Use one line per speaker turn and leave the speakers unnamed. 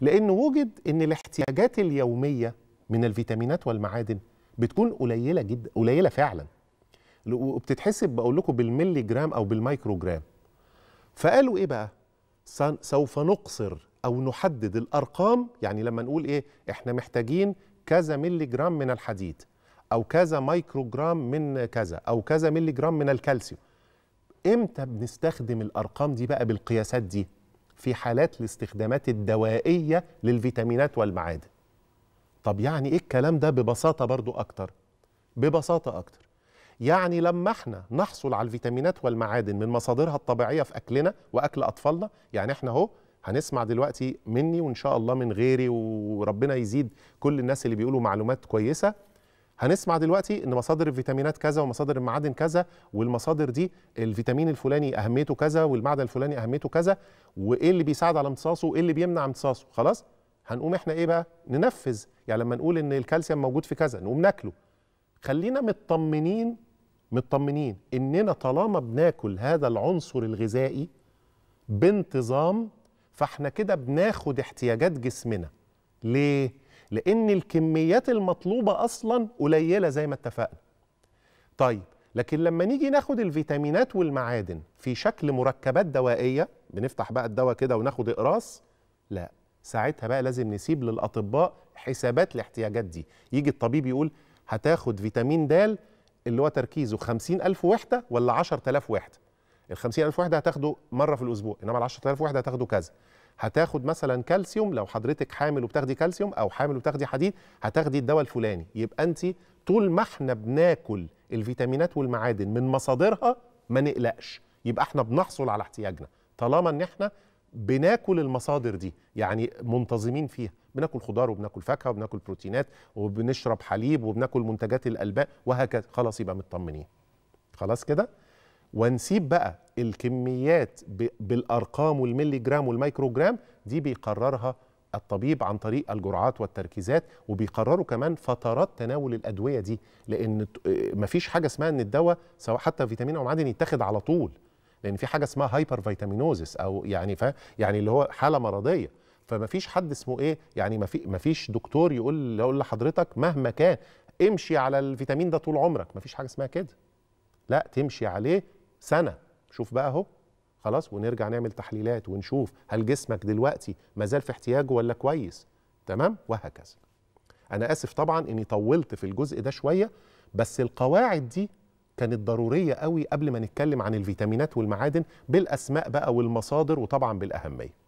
لأنه وجد أن الاحتياجات اليومية من الفيتامينات والمعادن بتكون قليلة جدا قليلة فعلا وبتتحسب بقول لكم بالملي جرام أو بالمايكرو جرام فقالوا إيه بقى سوف نقصر أو نحدد الأرقام يعني لما نقول إيه إحنا محتاجين كذا ملي جرام من الحديد أو كذا مايكرو جرام من كذا أو كذا ملي جرام من الكالسيوم امتى بنستخدم الارقام دي بقى بالقياسات دي في حالات الاستخدامات الدوائية للفيتامينات والمعادن طب يعني إيه الكلام ده ببساطة برضو أكتر ببساطة أكتر يعني لما احنا نحصل على الفيتامينات والمعادن من مصادرها الطبيعية في أكلنا وأكل أطفالنا يعني احنا اهو هنسمع دلوقتي مني وإن شاء الله من غيري وربنا يزيد كل الناس اللي بيقولوا معلومات كويسة هنسمع دلوقتي ان مصادر الفيتامينات كذا ومصادر المعادن كذا والمصادر دي الفيتامين الفلاني اهميته كذا والمعدن الفلاني اهميته كذا وايه اللي بيساعد على امتصاصه وايه اللي بيمنع امتصاصه خلاص هنقوم احنا ايه بقى ننفذ يعني لما نقول ان الكالسيوم موجود في كذا نقوم ناكله خلينا مطمنين مطمنين اننا طالما بناكل هذا العنصر الغذائي بانتظام فاحنا كده بناخد احتياجات جسمنا ليه؟ لأن الكميات المطلوبة أصلا قليلة زي ما اتفقنا طيب لكن لما نيجي ناخد الفيتامينات والمعادن في شكل مركبات دوائية بنفتح بقى الدواء كده وناخد إقراص لا ساعتها بقى لازم نسيب للأطباء حسابات الاحتياجات دي يجي الطبيب يقول هتاخد فيتامين د اللي هو تركيزه 50000 وحدة ولا 10000 وحدة ال 50000 وحدة هتاخده مرة في الأسبوع إنما ال 10000 وحدة هتاخده كذا هتاخد مثلا كالسيوم لو حضرتك حامل وبتاخدي كالسيوم او حامل وبتاخدي حديد هتاخدي الدواء الفلاني يبقى انت طول ما احنا بناكل الفيتامينات والمعادن من مصادرها ما نقلقش يبقى احنا بنحصل على احتياجنا طالما ان احنا بناكل المصادر دي يعني منتظمين فيها بناكل خضار وبناكل فاكهه وبناكل بروتينات وبنشرب حليب وبناكل منتجات الالبان وهكذا خلاص يبقى مطمنين خلاص كده ونسيب بقى الكميات بالارقام والملي جرام والمايكرو جرام دي بيقررها الطبيب عن طريق الجرعات والتركيزات وبيقرروا كمان فترات تناول الادويه دي لان آه، مفيش حاجه اسمها ان الدواء سواء حتى فيتامين او معدن يتاخد على طول لان في حاجه اسمها هايبر فيتامينوزس او يعني ف يعني اللي هو حاله مرضيه فما فيش حد اسمه ايه يعني ما فيش دكتور يقول يقول لحضرتك مهما كان امشي على الفيتامين ده طول عمرك ما فيش حاجه اسمها كده لا تمشي عليه سنه شوف بقى اهو خلاص ونرجع نعمل تحليلات ونشوف هل جسمك دلوقتي ما زال في احتياجه ولا كويس تمام وهكذا انا اسف طبعا اني طولت في الجزء ده شويه بس القواعد دي كانت ضروريه قوي قبل ما نتكلم عن الفيتامينات والمعادن بالاسماء بقى والمصادر وطبعا بالاهميه